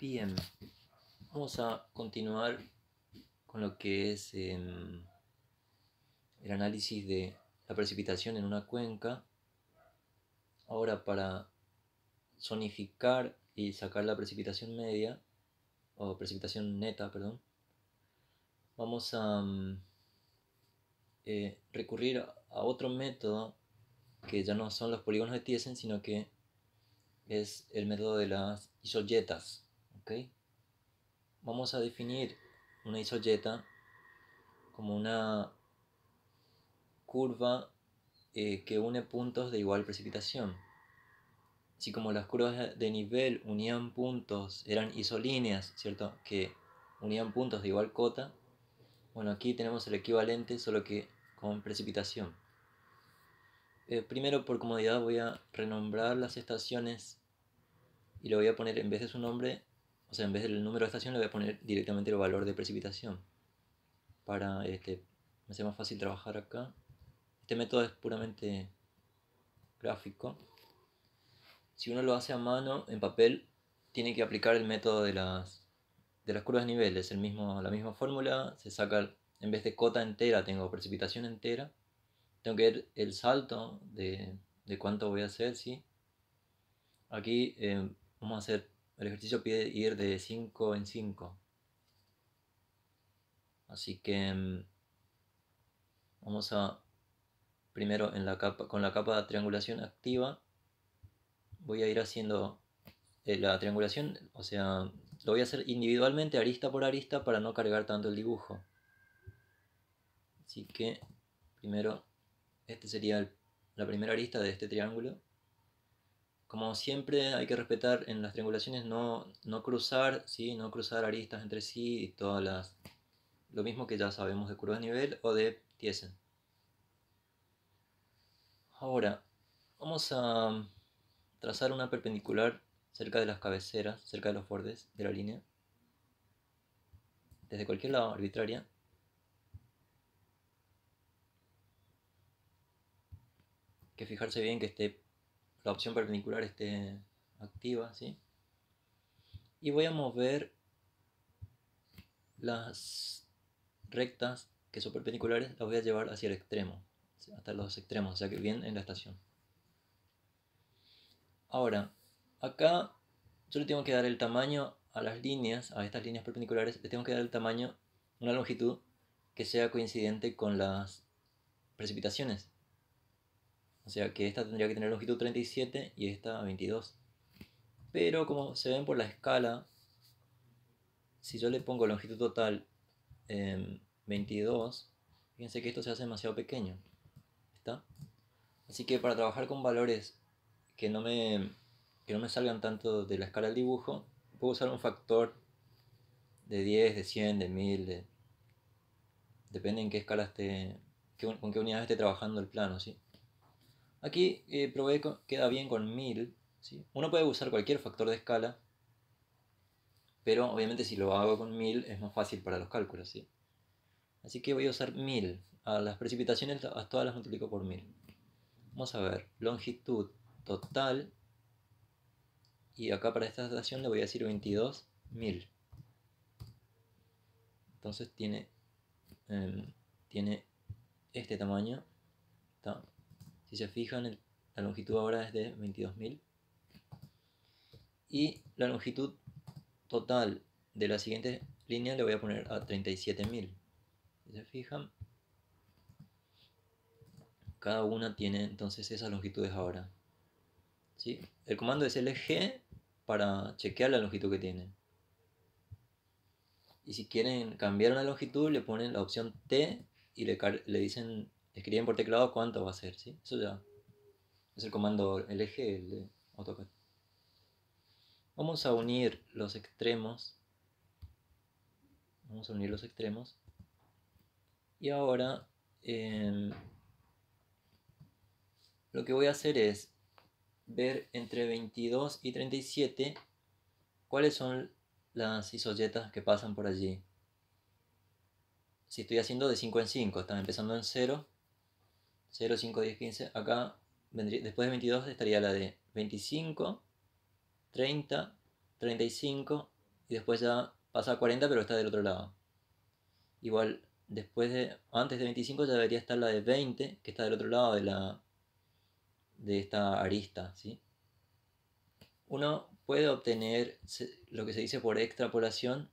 Bien, vamos a continuar con lo que es em, el análisis de la precipitación en una cuenca. Ahora para zonificar y sacar la precipitación media, o precipitación neta, perdón, vamos a em, eh, recurrir a otro método que ya no son los polígonos de Thiessen, sino que es el método de las isolletas. Vamos a definir una isoyeta como una curva eh, que une puntos de igual precipitación. si como las curvas de nivel unían puntos, eran isolíneas, ¿cierto? Que unían puntos de igual cota. Bueno, aquí tenemos el equivalente, solo que con precipitación. Eh, primero, por comodidad, voy a renombrar las estaciones y le voy a poner en vez de su nombre o sea, en vez del número de estación le voy a poner directamente el valor de precipitación. Para este, me sea más fácil trabajar acá. Este método es puramente gráfico. Si uno lo hace a mano, en papel, tiene que aplicar el método de las, de las curvas de niveles. El mismo, la misma fórmula, se saca, en vez de cota entera, tengo precipitación entera. Tengo que ver el salto de, de cuánto voy a hacer, ¿sí? Aquí eh, vamos a hacer el ejercicio pide ir de 5 en 5. Así que mm, vamos a primero con la capa de triangulación activa voy a ir haciendo eh, la triangulación, o sea, lo voy a hacer individualmente arista por arista para no cargar tanto el dibujo. Así que primero este sería la primera arista de este triángulo como siempre hay que respetar en las triangulaciones no, cruzar, ¿sí? no cruzar aristas entre sí y todas las... Lo mismo que ya sabemos de curvas de nivel o de tiesen. Ahora, vamos a trazar una perpendicular cerca de las cabeceras, cerca de los bordes de la línea. Desde cualquier lado arbitraria, que fijarse bien que esté la opción perpendicular esté activa, ¿sí? Y voy a mover las rectas que son perpendiculares, las voy a llevar hacia el extremo, hasta los extremos, o sea que bien en la estación. Ahora, acá yo le tengo que dar el tamaño a las líneas, a estas líneas perpendiculares, le tengo que dar el tamaño, una longitud que sea coincidente con las precipitaciones. O sea que esta tendría que tener longitud 37 y esta 22. Pero como se ven por la escala, si yo le pongo longitud total 22, em, fíjense que esto se hace demasiado pequeño. Así que para trabajar con valores que no me, me salgan tanto de la escala del dibujo, puedo usar un factor de 10, de 100, de 1000, depende en qué escala esté, con qué unidad esté trabajando el plano, ¿sí? Aquí eh, probé queda bien con 1000. ¿sí? Uno puede usar cualquier factor de escala, pero obviamente si lo hago con 1000 es más fácil para los cálculos. ¿sí? Así que voy a usar 1000. A las precipitaciones a todas las multiplico por 1000. Vamos a ver, longitud total. Y acá para esta estación le voy a decir 22.000. Entonces tiene, em, tiene este tamaño. Está si se fijan, la longitud ahora es de 22.000. Y la longitud total de la siguiente línea le voy a poner a 37.000. Si se fijan, cada una tiene entonces esas longitudes ahora. ¿Sí? El comando es lg para chequear la longitud que tiene. Y si quieren cambiar una longitud, le ponen la opción T y le, le dicen escriben por teclado cuánto va a ser, ¿sí? Eso ya es el comando el eje el de AutoCAD. Vamos a unir los extremos. Vamos a unir los extremos. Y ahora em, lo que voy a hacer es ver entre 22 y 37 cuáles son las isoyetas que pasan por allí. Si estoy haciendo de 5 en 5, están empezando en 0 0, 5, 10, 15. Acá, después de 22 estaría la de 25, 30, 35 y después ya pasa a 40 pero está del otro lado. Igual, después de, antes de 25 ya debería estar la de 20 que está del otro lado de, la, de esta arista, ¿sí? Uno puede obtener lo que se dice por extrapolación,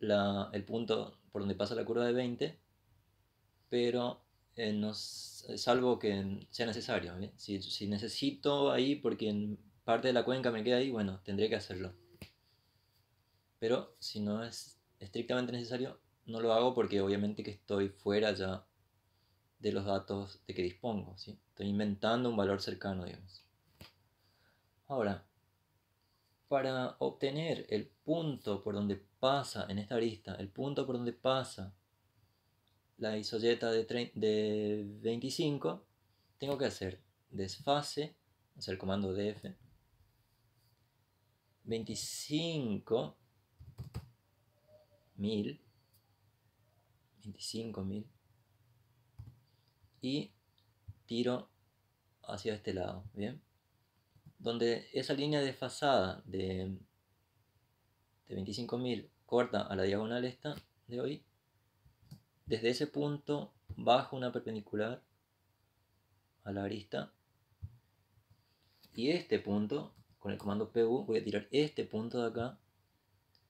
el punto por donde pasa la curva de 20, pero eh, salvo que sea necesario. ¿eh? Si, necesito ahí porque en parte de la cuenca me queda ahí, bueno, tendría que hacerlo. Pero si no es estrictamente necesario, no lo hago porque obviamente que estoy fuera ya de los datos de que dispongo. ¿sí? Estoy inventando un valor cercano, digamos. Ahora, para obtener el punto por donde pasa en esta arista, el punto por donde pasa la isoyeta de, de 25, tengo que hacer desfase, hacer el comando df, 25 25.000 y tiro hacia este lado, ¿bien? Donde esa línea desfasada de, de 25.000 corta a la diagonal esta de hoy, desde ese punto bajo una perpendicular a la arista y este punto, con el comando PU, voy a tirar este punto de acá,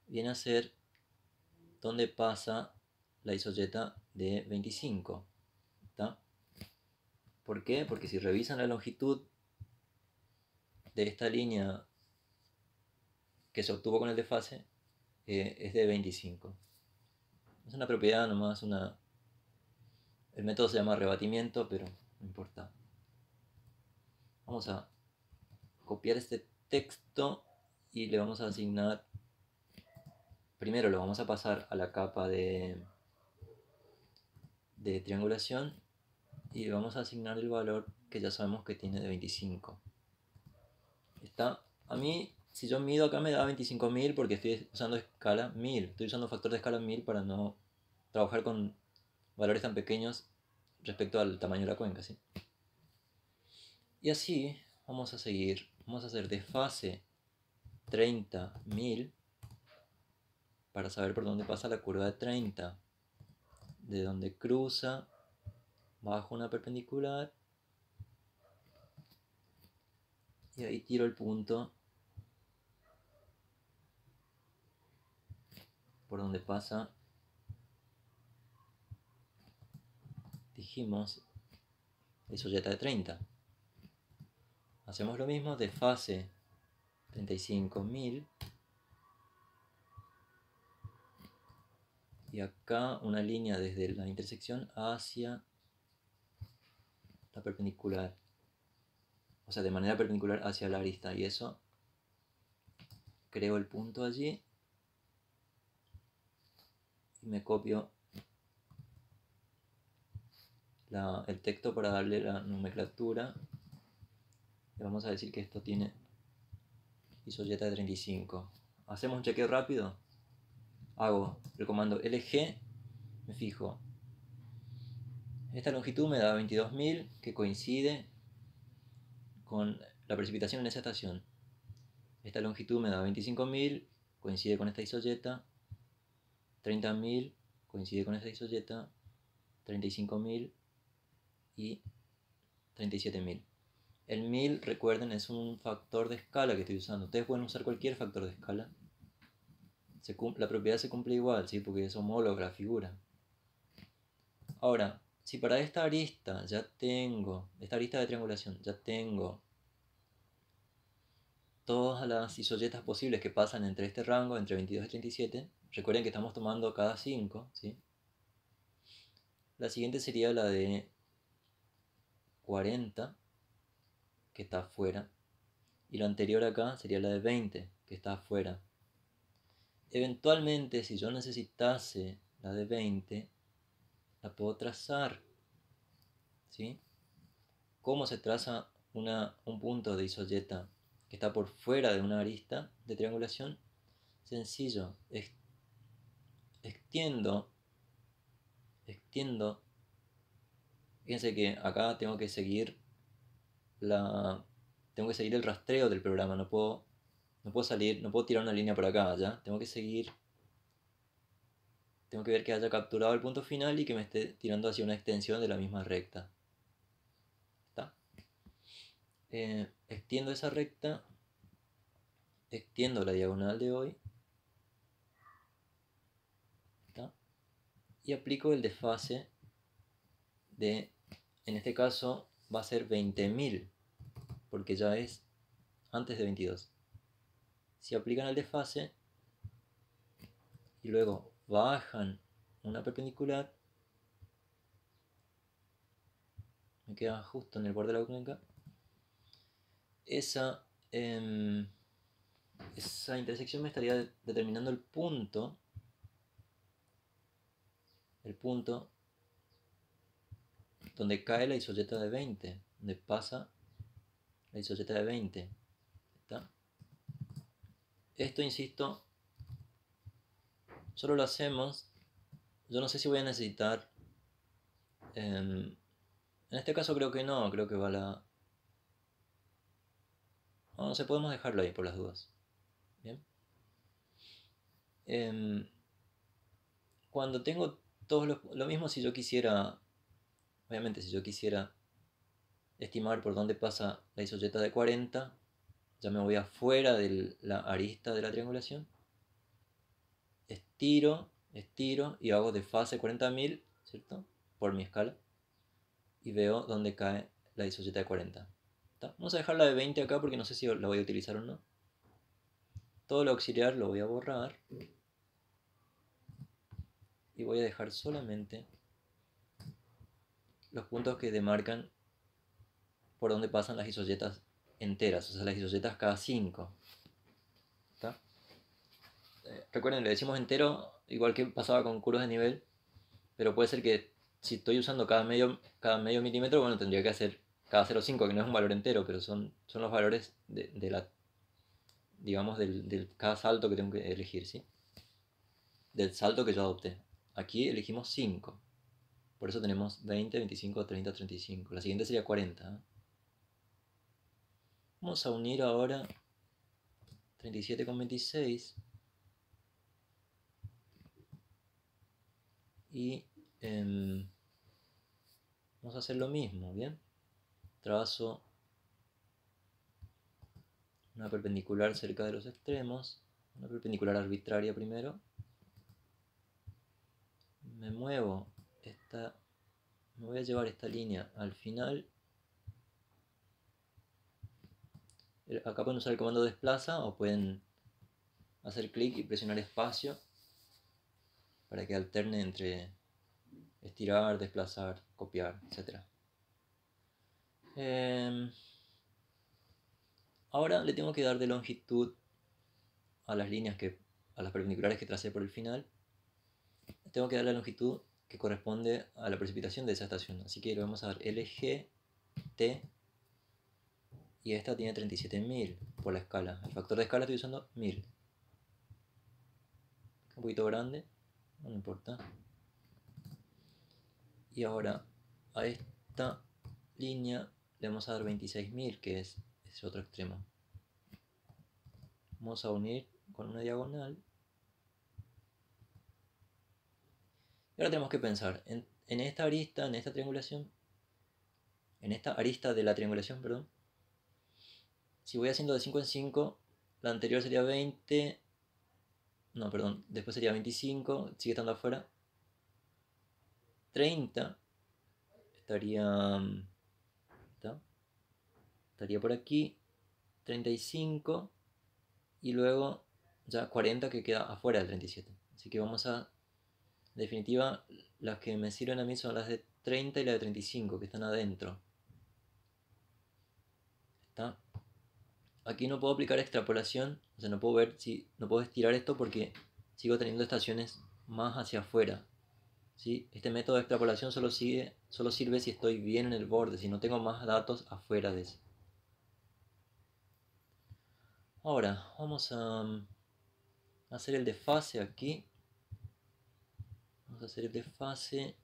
viene a ser donde pasa la isoyeta de 25. ¿Por qué? Porque si revisan la longitud de esta línea que se obtuvo con el desfase, eh, es de 25. Es una propiedad nomás, una... El método se llama rebatimiento, pero no importa. Vamos a copiar este texto y le vamos a asignar... Primero lo vamos a pasar a la capa de, de triangulación y le vamos a asignar el valor que ya sabemos que tiene de 25. Está, a mí si yo mido acá me da 25.000 porque estoy usando escala 1000, estoy usando factor de escala 1000 para no trabajar con valores tan pequeños respecto al tamaño de la cuenca, ¿sí? Y así vamos a seguir, vamos a hacer desfase 30.000 para saber por dónde pasa la curva de 30, de dónde cruza bajo una perpendicular y ahí tiro el punto por donde pasa, dijimos, eso ya está de 30. Hacemos lo mismo de fase 35.000. Y acá una línea desde la intersección hacia la perpendicular. O sea, de manera perpendicular hacia la arista. Y eso creo el punto allí me copio el texto para darle la nomenclatura. Y vamos a decir que esto tiene isoyeta de 35. Hacemos un chequeo rápido. Hago el comando LG, me fijo. Esta longitud me da 22.000, que coincide con la precipitación en esa estación. Esta longitud me da 25.000, coincide con esta isoyeta. 30.000 coincide con esa isoyeta, 35.000 y 37.000. El 1000, recuerden, es un factor de escala que estoy usando. Ustedes pueden usar cualquier factor de escala. la propiedad se cumple igual, ¿sí? Porque es homóloga la figura. Ahora, si para esta arista ya tengo, esta arista de triangulación, ya tengo todas las isoyetas posibles que pasan entre este rango, entre 22 y 37, recuerden que estamos tomando cada 5, La siguiente sería la de 40, que está afuera. Y la anterior acá sería la de 20, que está afuera. Eventualmente, si yo necesitase la de 20, la puedo trazar. ¿Sí? ¿Cómo se traza un punto de isoyeta está por fuera de una arista de triangulación, sencillo, extiendo, extiendo, fíjense que acá tengo que seguir la, tengo que seguir el rastreo del programa, no puedo, no puedo salir, no puedo tirar una línea por acá, ya, tengo que seguir, tengo que ver que haya capturado el punto final y que me esté tirando hacia una extensión de la misma recta. Eh, extiendo esa recta, extiendo la diagonal de hoy y aplico el desfase de, en este caso va a ser 20.000 porque ya es antes de 22. Si aplican el desfase y luego bajan una perpendicular, me queda justo en el borde de la cuenca esa, em, esa intersección me estaría determinando el punto, el punto donde cae la isoyeta de 20, donde pasa la isoleta de 20. Esto, insisto, solo lo hacemos, yo no sé si voy a necesitar, em, en este caso creo que no, creo que va la, no sé, podemos dejarlo ahí por las dudas. ¿Bien? Em, cuando tengo todos los... Lo mismo si yo quisiera... Obviamente si yo quisiera estimar por dónde pasa la isoyeta de 40, ya me voy afuera de la arista de la triangulación. Estiro, estiro y hago de fase 40.000, ¿cierto? Por mi escala. Y veo dónde cae la isoyeta de 40. Vamos a dejarla de 20 acá porque no sé si la voy a utilizar o no. Todo lo auxiliar lo voy a borrar. Y voy a dejar solamente los puntos que demarcan por donde pasan las isoyetas enteras, o sea, las isoyetas cada 5. Eh, recuerden, le decimos entero, igual que pasaba con curvas de nivel, pero puede ser que si estoy usando cada medio, cada medio milímetro, bueno, tendría que hacer cada 0,5, que no es un valor entero, pero son, son los valores de, la, digamos, del, cada salto que tengo que elegir, ¿sí? Del salto que yo adopté. Aquí elegimos 5. Por eso tenemos 20, 25, 30, 35. La siguiente sería 40. ¿eh? Vamos a unir ahora 37 con 26. Y em, vamos a hacer lo mismo, ¿bien? trazo una perpendicular cerca de los extremos, una perpendicular arbitraria primero, me muevo esta, me voy a llevar esta línea al final, acá pueden usar el comando desplaza o pueden hacer clic y presionar espacio para que alterne entre estirar, desplazar, copiar, etcétera. Em, ahora le tengo que dar de longitud a las líneas que, a las perpendiculares que tracé por el final. tengo que dar la longitud que corresponde a la precipitación de esa estación. Así que le vamos a dar LGT y esta tiene 37.000 por la escala. El factor de escala estoy usando 1000. Un poquito grande, no importa. Y ahora a esta línea le vamos a dar 26.000, que es, es otro extremo. Vamos a unir con una diagonal. Y ahora tenemos que pensar en, en esta arista, en esta triangulación, en esta arista de la triangulación, perdón, si voy haciendo de 5 en 5, la anterior sería 20, no, perdón, después sería 25, sigue estando afuera, 30, estaría mm, estaría por aquí, 35 y luego ya 40 que queda afuera del 37. Así que vamos a, en definitiva, las que me sirven a mí son las de 30 y las de 35 que están adentro. Aquí no puedo aplicar extrapolación, o sea, no puedo ver si no puedo estirar esto porque sigo teniendo estaciones más hacia afuera. ¿sí? Este método de extrapolación solo, sigue, solo sirve si estoy bien en el borde, si no tengo más datos afuera de eso. Ahora, vamos a mm, hacer el desfase aquí. Vamos a hacer el desfase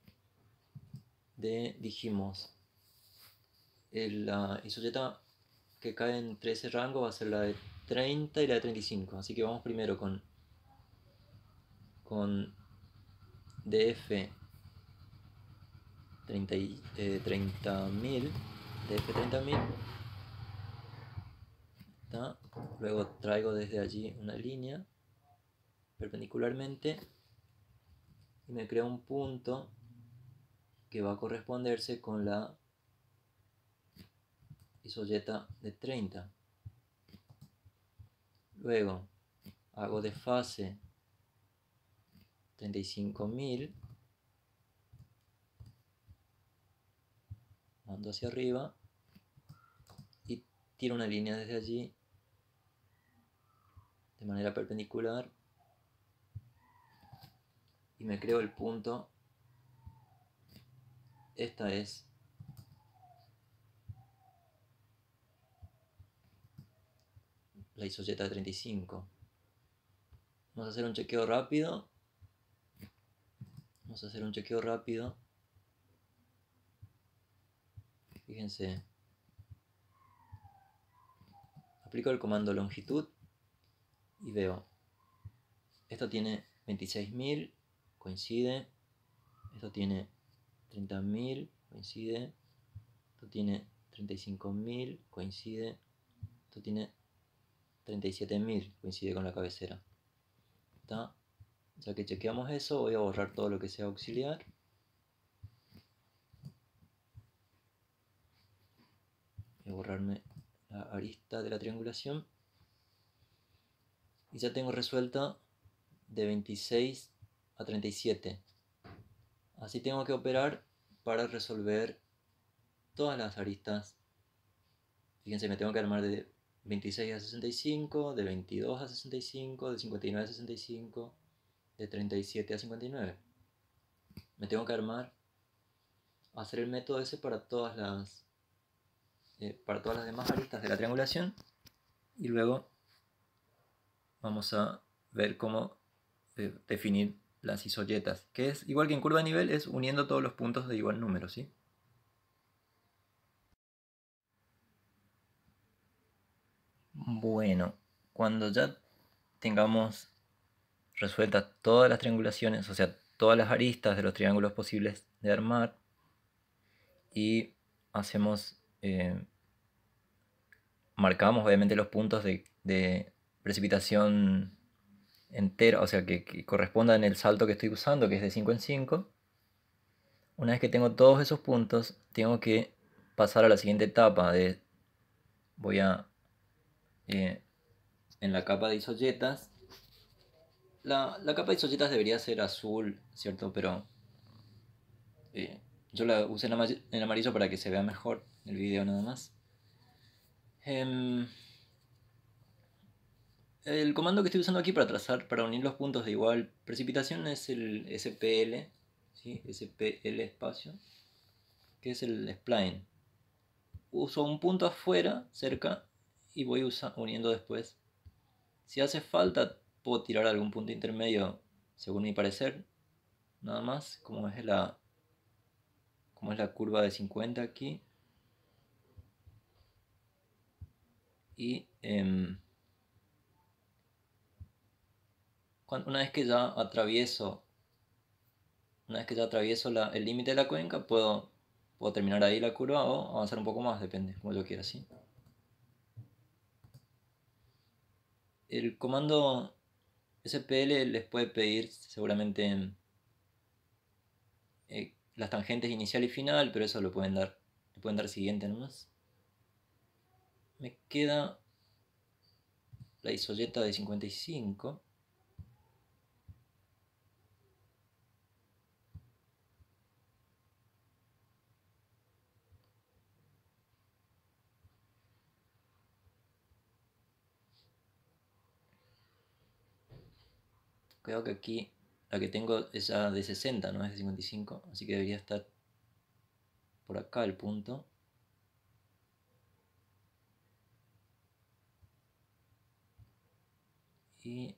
de, dijimos, la isoseta que cae entre ese rango va a ser la de 30 y la de 35. Así que vamos primero con, con DF 30.000 30 DF 30.000 Luego traigo desde allí una línea perpendicularmente y me creo un punto que va a corresponderse con la isoyeta de 30. Luego hago de fase 35.000. Mando hacia arriba y tiro una línea desde allí de manera perpendicular y me creo el punto. Esta es la isoyeta de 35. Vamos a hacer un chequeo rápido. Vamos a hacer un chequeo rápido. Fíjense. Aplico el comando longitud y veo, esto tiene 26.000, coincide, esto tiene 30.000, coincide, esto tiene 35.000, coincide, esto tiene 37.000, coincide con la cabecera. ¿Está? Ya que chequeamos eso, voy a borrar todo lo que sea auxiliar. Voy a borrarme la arista de la triangulación y ya tengo resuelta de 26 a 37. Así tengo que operar para resolver todas las aristas. Fíjense, me tengo que armar de 26 a 65, de 22 a 65, de 59 a 65, de 37 a 59. Me tengo que armar, hacer el método ese para todas las, eh, para todas las demás aristas de la triangulación y luego vamos a ver cómo eh, definir las isolletas, que es igual que en curva de nivel, es uniendo todos los puntos de igual número, ¿sí? Bueno, cuando ya tengamos resueltas todas las triangulaciones, o sea, todas las aristas de los triángulos posibles de armar, y hacemos, eh, marcamos obviamente los puntos de precipitación entera, o sea, que, corresponda en el salto que estoy usando, que es de 5 en 5. Una vez que tengo todos esos puntos, tengo que pasar a la siguiente etapa de... Voy a... Eh, en la capa de isolletas. La, capa de isolletas debería ser azul, ¿cierto? Pero... Eh, yo la usé en, amarillo para que se vea mejor el video nada más. Em, el comando que estoy usando aquí para trazar, para unir los puntos de igual precipitación es el SPL, ¿sí? SPL espacio, que es el spline. Uso un punto afuera, cerca, y voy uniendo después. Si hace falta, puedo tirar algún punto intermedio, según mi parecer, nada más, como es la, como es la curva de 50 aquí. Y... Em, una vez que ya atravieso, una vez que ya atravieso el límite de la cuenca, puedo, puedo terminar ahí la curva o avanzar un poco más, depende, como yo quiera, ¿sí? El comando SPL les puede pedir seguramente eh, las tangentes inicial y final, pero eso lo pueden dar, le pueden dar siguiente nomás. Me queda la isoyeta de 55. Veo que aquí la que tengo es de 60, no es de 55, así que debería estar por acá el punto. Y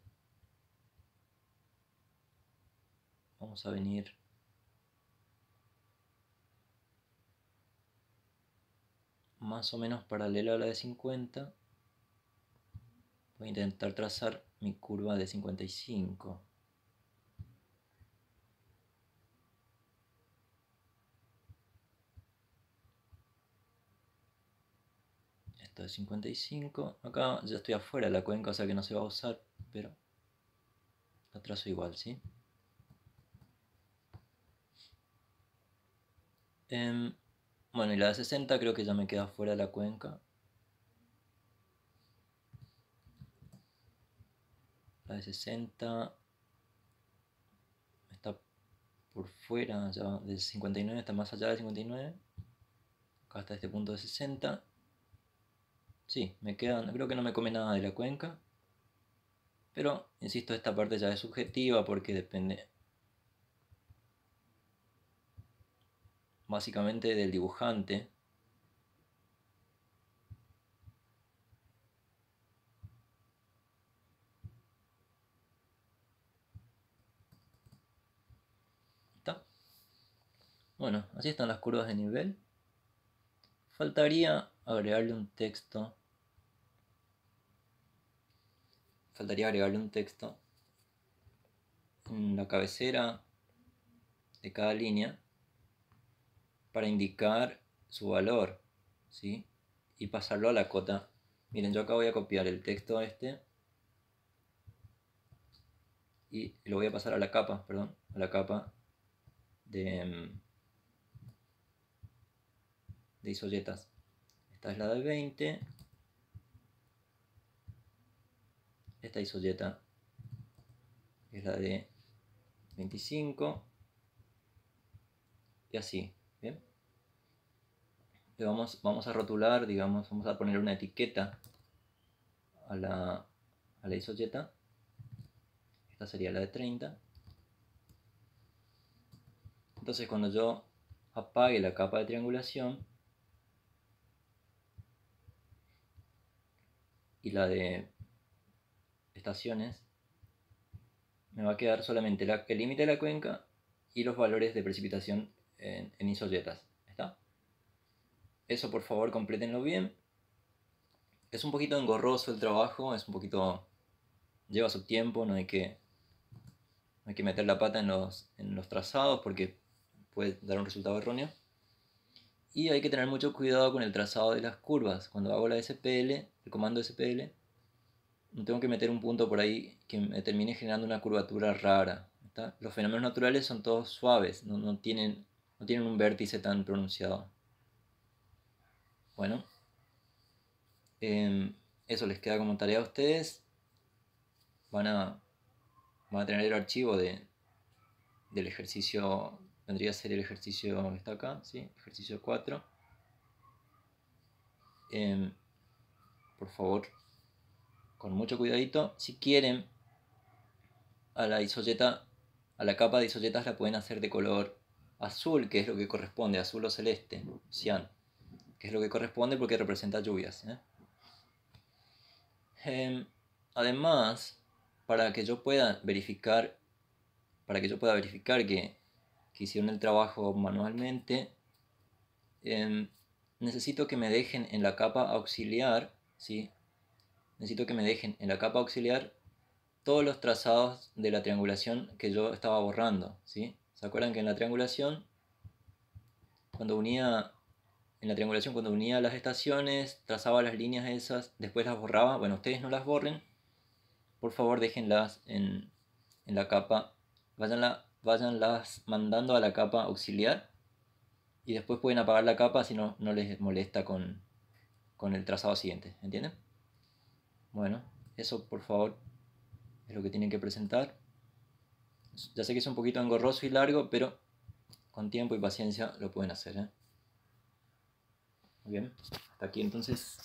vamos a venir más o menos paralelo a la de 50. Voy a intentar trazar mi curva de 55. Esto es 55. Acá ya estoy afuera de la cuenca, o sea que no se va a usar, pero la trazo igual, ¿sí? Em, bueno, y la de 60 creo que ya me queda fuera de la cuenca. de 60 está por fuera, o de 59 está más allá de 59, acá está este punto de 60. Sí, me quedan, creo que no me come nada de la cuenca, pero insisto, esta parte ya es subjetiva porque depende básicamente del dibujante Bueno, así están las curvas de nivel. Faltaría agregarle un texto. Faltaría agregarle un texto en la cabecera de cada línea para indicar su valor, ¿sí? Y pasarlo a la cota. Miren, yo acá voy a copiar el texto este y lo voy a pasar a la capa, perdón, a la capa de, mm, de isoyetas. Esta es la de 20. Esta isolleta es la de 25. Y así, Le vamos, vamos a rotular, digamos, vamos a poner una etiqueta a la, a Esta sería la de 30. Entonces cuando yo apague la capa de triangulación, y la de estaciones, me va a quedar solamente la, el límite de la cuenca y los valores de precipitación en, en isoyetas. Eso por favor complétenlo bien. Es un poquito engorroso el trabajo, es un poquito... lleva su tiempo, no hay que, hay que meter la pata en los, en los trazados porque puede dar un resultado erróneo. Y hay que tener mucho cuidado con el trazado de las curvas. Cuando hago la SPL, el comando SPL, no tengo que meter un punto por ahí que me termine generando una curvatura rara. Los fenómenos naturales son todos suaves, no, tienen, no tienen un vértice tan pronunciado. Bueno, em, eso les queda como tarea a ustedes. Van a, a tener el archivo de, del ejercicio vendría a ser el ejercicio, está acá, ¿sí? ejercicio 4. Em, por favor, con mucho cuidadito, si quieren, a la isoyeta, a la capa de isoyetas la pueden hacer de color azul, que es lo que corresponde, azul o celeste, cian, que es lo que corresponde porque representa lluvias. ¿eh? Em, además, para que yo pueda verificar, para que yo pueda verificar que hicieron el trabajo manualmente, em, necesito que me dejen en la capa auxiliar, ¿sí? necesito que me dejen en la capa auxiliar todos los trazados de la triangulación que yo estaba borrando. ¿sí? ¿Se acuerdan que en la triangulación, cuando unía, en la triangulación cuando unía las estaciones, trazaba las líneas esas, después las borraba? Bueno, ustedes no las borren, por favor déjenlas en, en la capa, váyanla las mandando a la capa auxiliar y después pueden apagar la capa si no, les molesta con, con el trazado siguiente, ¿entienden? Bueno, eso por favor es lo que tienen que presentar. Ya sé que es un poquito engorroso y largo, pero con tiempo y paciencia lo pueden hacer. ¿eh? bien, hasta aquí entonces.